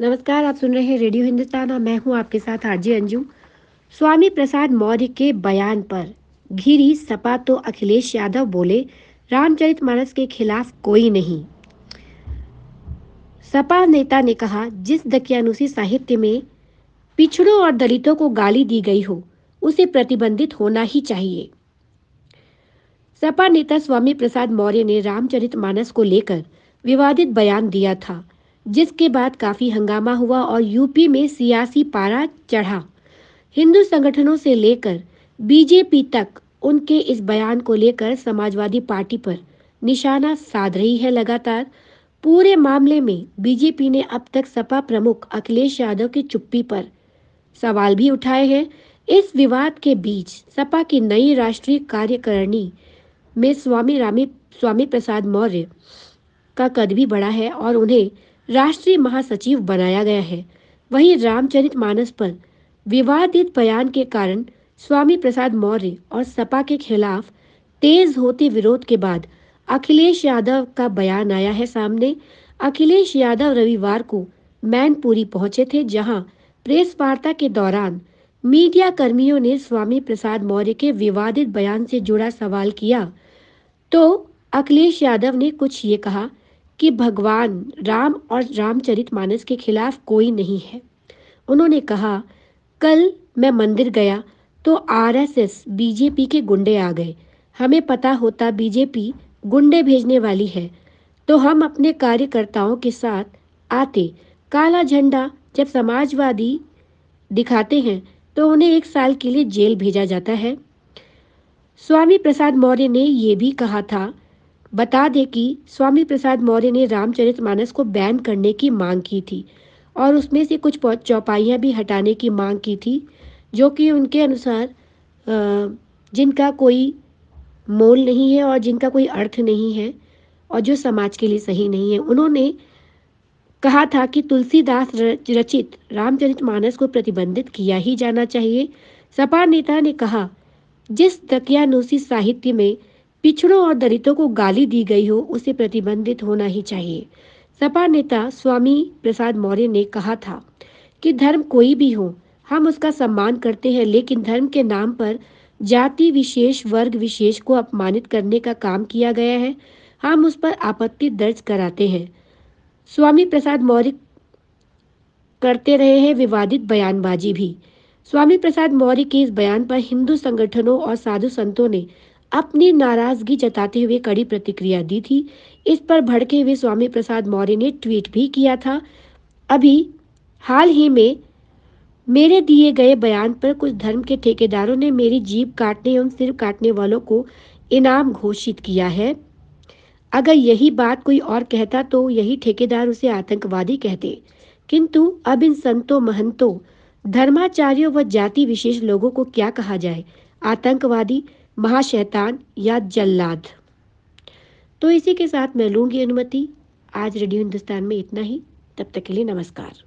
नमस्कार आप सुन रहे हैं रेडियो हिंदुस्तान और मैं हूं आपके साथ आरजे अंजू स्वामी प्रसाद मौर्य के बयान पर घिरी सपा तो अखिलेश यादव बोले रामचरित मानस के खिलाफ कोई नहीं सपा नेता ने कहा जिस दकियानुसी साहित्य में पिछड़ों और दलितों को गाली दी गई हो उसे प्रतिबंधित होना ही चाहिए सपा नेता स्वामी प्रसाद मौर्य ने रामचरित मानस को लेकर विवादित बयान दिया था जिसके बाद काफ़ी हंगामा हुआ और यूपी में सियासी पारा चढ़ा हिंदू संगठनों से लेकर बीजेपी तक उनके इस बयान को लेकर समाजवादी पार्टी पर निशाना साध रही है लगातार पूरे मामले में बीजेपी ने अब तक सपा प्रमुख अखिलेश यादव की चुप्पी पर सवाल भी उठाए हैं इस विवाद के बीच सपा की नई राष्ट्रीय कार्यकारिणी में स्वामी रामी स्वामी प्रसाद मौर्य का कद भी बढ़ा है और उन्हें राष्ट्रीय महासचिव बनाया गया है वहीं रामचरित मानस पर विवादित बयान के कारण स्वामी प्रसाद मौर्य और सपा के खिलाफ तेज होते विरोध के बाद अखिलेश यादव का बयान आया है सामने अखिलेश यादव रविवार को मैनपुरी पहुंचे थे जहां प्रेस वार्ता के दौरान मीडिया कर्मियों ने स्वामी प्रसाद मौर्य के विवादित बयान से जुड़ा सवाल किया तो अखिलेश यादव ने कुछ ये कहा कि भगवान राम और रामचरित मानस के खिलाफ कोई नहीं है उन्होंने कहा कल मैं मंदिर गया तो आरएसएस बीजेपी के गुंडे आ गए हमें पता होता बीजेपी गुंडे भेजने वाली है तो हम अपने कार्यकर्ताओं के साथ आते काला झंडा जब समाजवादी दिखाते हैं तो उन्हें एक साल के लिए जेल भेजा जाता है स्वामी प्रसाद मौर्य ने यह भी कहा था बता दें कि स्वामी प्रसाद मौर्य ने रामचरितमानस को बैन करने की मांग की थी और उसमें से कुछ चौपाइयाँ भी हटाने की मांग की थी जो कि उनके अनुसार जिनका कोई मोल नहीं है और जिनका कोई अर्थ नहीं है और जो समाज के लिए सही नहीं है उन्होंने कहा था कि तुलसीदास रचित रामचरित मानस को प्रतिबंधित किया ही जाना चाहिए सपा नेता ने कहा जिस तकियानुसी साहित्य में पिछड़ों और दलितों को गाली दी गई हो उसे प्रतिबंधित होना ही चाहिए सपा नेता स्वामी प्रसाद मौर्य ने कहा था कि धर्म कोई भी हो हम उसका सम्मान करते हैं लेकिन धर्म के नाम पर जाति विशेष वर्ग विशेष को अपमानित करने का काम किया गया है हम उस पर आपत्ति दर्ज कराते हैं स्वामी प्रसाद मौर्य करते रहे हैं विवादित बयानबाजी भी स्वामी प्रसाद मौर्य के इस बयान पर हिंदू संगठनों और साधु संतों ने अपनी नाराजगी जताते हुए कड़ी प्रतिक्रिया दी थी इस पर भड़के हुए स्वामी प्रसाद मौर्य ने ट्वीट भी किया था अभी हाल ही में मेरे दिए गए बयान पर कुछ धर्म के ठेकेदारों ने मेरी जीप काटने एवं सिर काटने वालों को इनाम घोषित किया है अगर यही बात कोई और कहता तो यही ठेकेदार उसे आतंकवादी कहते किंतु अब इन संतों महंतों धर्माचार्यों व जाति विशेष लोगों को क्या कहा जाए आतंकवादी महाशैतान या जल्लाद तो इसी के साथ मैं लूँगी अनुमति आज रेडियो हिंदुस्तान में इतना ही तब तक के लिए नमस्कार